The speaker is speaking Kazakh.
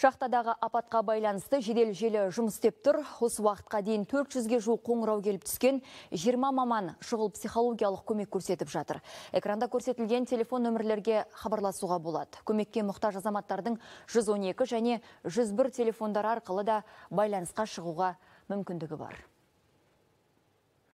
Шахтадағы апатқа байланысты жедел желі жұмыс істеп тұр. Осы уақытқа дейін 400-ге жуық қоңырау келіп түскен 20 маман шұғыл психологиялық көмек көрсетіп жатыр. Экранда көрсетілген телефон нөмірлерге хабарласуға болады. Көмекке мұқтаж азаматтардың 112 және 101 телефондары арқылы да байланысқа шығуға мүмкіндігі бар.